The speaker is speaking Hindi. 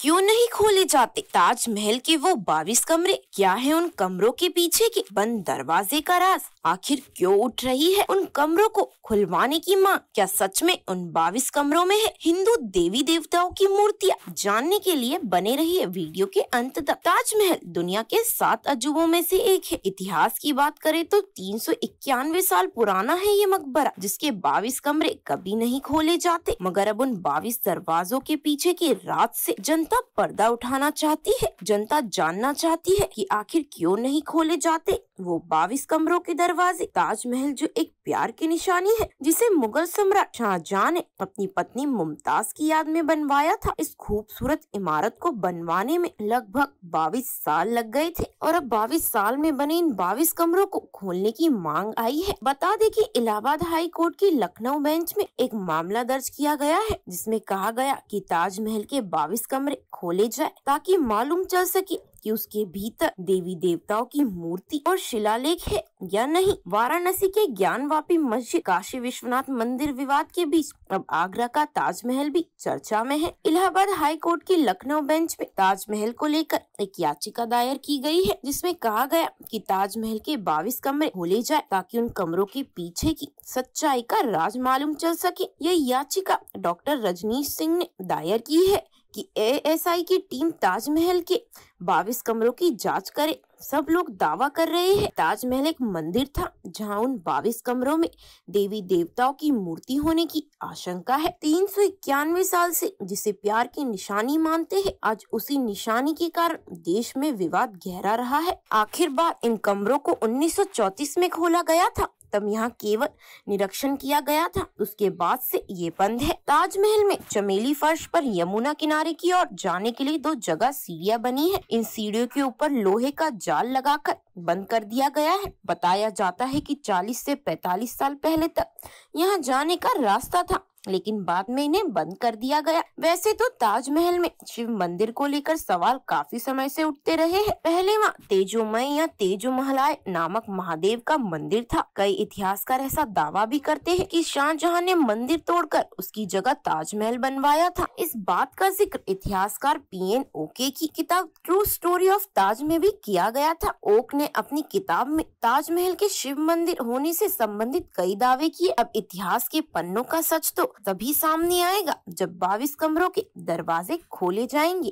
क्यों नहीं खोले जाते ताजमहल के वो बाविस कमरे क्या है उन कमरों के पीछे के बंद दरवाजे का राज आखिर क्यों उठ रही है उन कमरों को खुलवाने की मांग क्या सच में उन बाईस कमरों में है हिंदू देवी देवताओं की मूर्तियां जानने के लिए बने रही है वीडियो के अंत तक ताजमहल दुनिया के सात अजूबों में से एक है इतिहास की बात करे तो तीन साल पुराना है ये मकबरा जिसके बाईस कमरे कभी नहीं खोले जाते मगर अब उन बाईस दरवाजों के पीछे के रात ऐसी जन जनता पर्दा उठाना चाहती है जनता जानना चाहती है कि आखिर क्यों नहीं खोले जाते वो बाविस कमरों के दरवाजे ताजमहल जो एक प्यार की निशानी है जिसे मुगल सम्राट शाहजहां ने अपनी पत्नी मुमताज की याद में बनवाया था इस खूबसूरत इमारत को बनवाने में लगभग बाईस साल लग गए थे और अब बाविस साल में बने इन बाईस कमरों को खोलने की मांग आई है बता दें कि इलाहाबाद हाई कोर्ट की लखनऊ बेंच में एक मामला दर्ज किया गया है जिसमे कहा गया की ताजमहल के बाविस कमरे खोले जाए ताकि मालूम चल सके कि उसके भीतर देवी देवताओं की मूर्ति और शिलालेख है या नहीं वाराणसी के ज्ञानवापी मस्जिद काशी विश्वनाथ मंदिर विवाद के बीच अब आगरा का ताजमहल भी चर्चा में है इलाहाबाद हाई कोर्ट की लखनऊ बेंच में ताजमहल को लेकर एक याचिका दायर की गई है जिसमें कहा गया कि ताजमहल के बाविस कमरे खोले जाए ताकि उन कमरों के पीछे की सच्चाई का राज मालूम चल सके यह याचिका डॉक्टर रजनीश सिंह ने दायर की है कि एएसआई की टीम ताजमहल के 22 कमरों की जांच करे सब लोग दावा कर रहे हैं ताजमहल एक मंदिर था जहां उन बाविस कमरों में देवी देवताओं की मूर्ति होने की आशंका है तीन सौ इक्यानवे साल से जिसे प्यार की निशानी मानते हैं आज उसी निशानी के कारण देश में विवाद गहरा रहा है आखिर बार इन कमरों को 1934 में खोला गया था तब यहाँ केवल निरीक्षण किया गया था उसके बाद से ये बंद है ताजमहल में चमेली फर्श पर यमुना किनारे की ओर जाने के लिए दो जगह सीढ़ियाँ बनी है इन सीढ़ियों के ऊपर लोहे का जाल लगाकर बंद कर दिया गया है बताया जाता है कि 40 से 45 साल पहले तक यहाँ जाने का रास्ता था लेकिन बाद में इन्हें बंद कर दिया गया वैसे तो ताजमहल में शिव मंदिर को लेकर सवाल काफी समय से उठते रहे हैं पहले वहाँ तेजोमय या तेजो महलाय नामक महादेव का मंदिर था कई इतिहासकार ऐसा दावा भी करते हैं कि शाहजहां ने मंदिर तोड़कर उसकी जगह ताजमहल बनवाया था इस बात का जिक्र इतिहासकार पी एन ओके की किताब ट्रू स्टोरी ऑफ ताज में भी किया गया था ओक ने अपनी किताब में ताजमहल के शिव मंदिर होने से संबंधित कई दावे किए अब इतिहास के पन्नों का सच तो तभी सामने आएगा जब बाविस कमरों के दरवाजे खोले जाएंगे